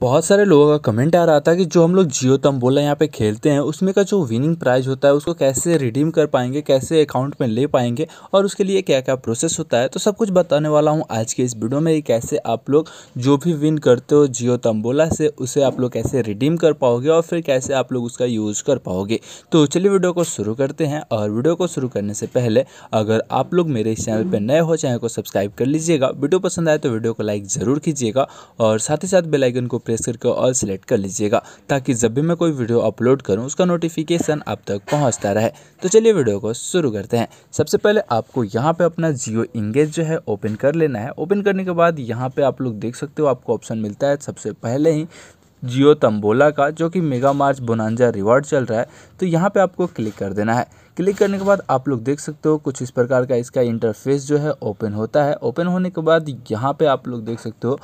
बहुत सारे लोगों का कमेंट आ रहा था कि जो हम लोग जियो तम्बोला यहाँ पे खेलते हैं उसमें का जो विनिंग प्राइज होता है उसको कैसे रिडीम कर पाएंगे कैसे अकाउंट में ले पाएंगे और उसके लिए क्या क्या प्रोसेस होता है तो सब कुछ बताने वाला हूँ आज के इस वीडियो में कैसे आप लोग जो भी विन करते हो जियो तम्बोला से उसे आप लोग कैसे रिडीम कर पाओगे और फिर कैसे आप लोग उसका यूज़ कर पाओगे तो चलिए वीडियो को शुरू करते हैं और वीडियो को शुरू करने से पहले अगर आप लोग मेरे इस चैनल पर नए हो चैनल को सब्सक्राइब कर लीजिएगा वीडियो पसंद आए तो वीडियो को लाइक ज़रूर कीजिएगा और साथ ही साथ बेलाइकन को प्रेस करके ऑल सेलेक्ट कर लीजिएगा ताकि जब भी मैं कोई वीडियो अपलोड करूँ उसका नोटिफिकेशन आप तक पहुँचता रहे तो चलिए वीडियो को शुरू करते हैं सबसे पहले आपको यहाँ पर अपना जियो इंगेज जो है ओपन कर लेना है ओपन करने के बाद यहाँ पर आप लोग देख सकते हो आपको ऑप्शन मिलता है सबसे पहले ही जियो तंबोला का जो कि मेगा मार्च बोनांजा रिवॉर्ड चल रहा है तो यहाँ पे आपको क्लिक कर देना है क्लिक करने के बाद आप लोग देख सकते हो कुछ इस प्रकार का इसका इंटरफेस जो है ओपन होता है ओपन होने के बाद यहाँ पे आप लोग देख सकते हो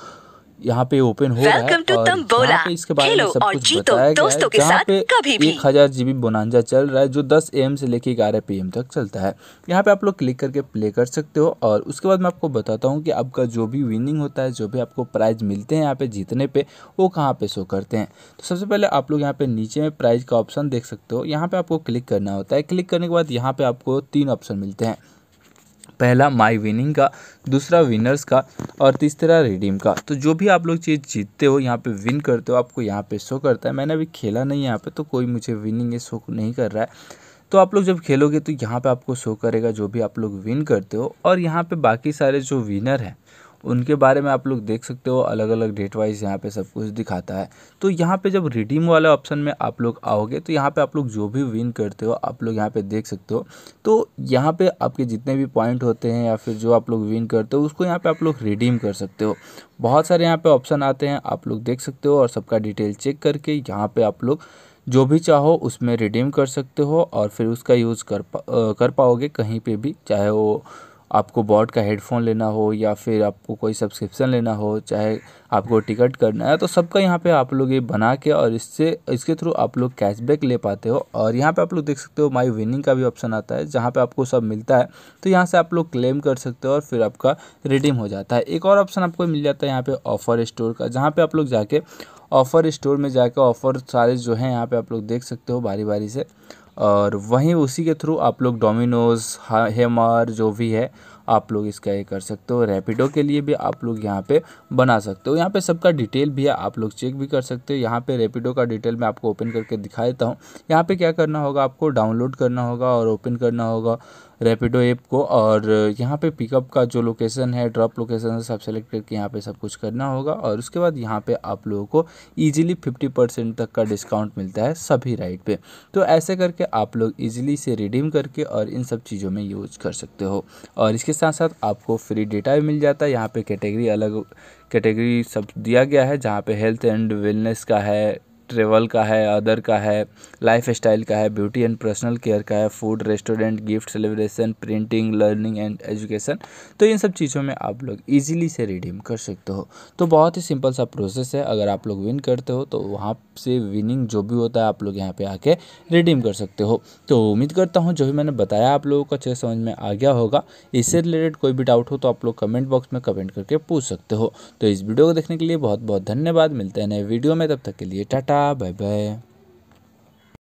यहाँ पे ओपन हो रहा है और यहाँ पे इसके बारे में सब कुछ बताया गया है जहाँ पे एक हज़ार जी बी बोनांजा चल रहा है जो दस ए एम से लेके ग्यारह पी एम तक चलता है यहाँ पे आप लोग क्लिक करके प्ले कर सकते हो और उसके बाद मैं आपको बताता हूँ कि आपका जो भी विनिंग होता है जो भी आपको प्राइज़ मिलते हैं यहाँ पे जीतने पर वो कहाँ पे शो करते हैं तो सबसे पहले आप लोग यहाँ पे नीचे में प्राइज़ का ऑप्शन देख सकते हो यहाँ पे आपको क्लिक करना होता है क्लिक करने के बाद यहाँ पे आपको तीन ऑप्शन मिलते हैं पहला माई विनिंग का दूसरा विनर्स का और तीसरा रिडीम का तो जो भी आप लोग चीज़ जीतते हो यहाँ पे विन करते हो आपको यहाँ पे शो करता है मैंने अभी खेला नहीं यहाँ पे तो कोई मुझे विनिंग ये शो नहीं कर रहा है तो आप लोग जब खेलोगे तो यहाँ पे आपको शो करेगा जो भी आप लोग विन करते हो और यहाँ पे बाकी सारे जो विनर हैं उनके बारे में आप लोग देख सकते हो अलग अलग डेट वाइज यहाँ पे सब कुछ दिखाता है तो यहाँ पे जब रिडीम वाले ऑप्शन में आप लोग आओगे तो यहाँ पे आप लोग जो भी विन करते हो आप लोग यहाँ पे देख सकते हो तो यहाँ पे आपके जितने भी पॉइंट होते हैं या फिर जो आप लोग विन करते हो उसको यहाँ पे आप लोग रिडीम कर सकते हो बहुत सारे यहाँ पे ऑप्शन आते हैं आप लोग देख सकते हो और सबका डिटेल चेक करके यहाँ पे आप लोग जो भी चाहो उसमें रिडीम कर सकते हो और फिर उसका यूज़ कर पा, कर पाओगे कहीं पे भी चाहे वो आपको बॉट का हेडफोन लेना हो या फिर आपको कोई सब्सक्रिप्शन लेना हो चाहे आपको टिकट करना है तो सबका यहाँ पे आप लोग ये बना के और इससे इसके थ्रू आप लोग कैशबैक ले पाते हो और यहाँ पे आप लोग देख सकते हो माई विनिंग का भी ऑप्शन आता है जहाँ पे आपको सब मिलता है तो यहाँ से आप लोग क्लेम कर सकते हो और फिर आपका रिडीम हो जाता है एक और ऑप्शन आपको मिल जाता है यहाँ पर ऑफर स्टोर का जहाँ पर आप लोग जाके ऑफ़र स्टोर में जाकर ऑफ़र सारे जो हैं यहाँ पर आप लोग देख सकते हो बारी बारी से और वहीं उसी के थ्रू आप लोग डोमिनोज़ हेमर जो भी है आप लोग इसका ये कर सकते हो रैपिडो के लिए भी आप लोग यहाँ पे बना सकते हो यहाँ पे सबका डिटेल भी है आप लोग चेक भी कर सकते हो यहाँ पे रेपिडो का डिटेल मैं आपको ओपन करके दिखा देता हूँ यहाँ पे क्या करना होगा आपको डाउनलोड करना होगा और ओपन करना होगा रैपिडो ऐप को और यहाँ पे पिकअप का जो लोकेशन है ड्रॉप लोकेशन सब सेलेक्ट करके यहाँ पे सब कुछ करना होगा और उसके बाद यहाँ पे आप लोगों को इजीली 50 परसेंट तक का डिस्काउंट मिलता है सभी राइड पे तो ऐसे करके आप लोग इजीली से रिडीम करके और इन सब चीज़ों में यूज कर सकते हो और इसके इसके साथ साथ आपको फ्री डेटा भी मिल जाता है यहाँ पे कैटेगरी अलग कैटेगरी सब दिया गया है जहाँ पे हेल्थ एंड वेलनेस का है ट्रेवल का है अदर का है लाइफ स्टाइल का है ब्यूटी एंड पर्सनल केयर का है food restaurant gift celebration printing learning and education तो इन सब चीज़ों में आप लोग इजीली से रिडीम कर सकते हो तो बहुत ही सिंपल सा प्रोसेस है अगर आप लोग विन करते हो तो वहाँ से विनिंग जो भी होता है आप लोग यहाँ पर आके रिडीम कर सकते हो तो उम्मीद करता हूँ जो भी मैंने बताया आप लोगों को अच्छे समझ में आ गया होगा इससे रिलेटेड कोई भी डाउट हो तो आप लोग कमेंट बॉक्स में कमेंट करके पूछ सकते हो तो इस वीडियो को देखने के लिए बहुत बहुत धन्यवाद मिलते हैं नए वीडियो में तब तक के लिए टाटा Bye bye.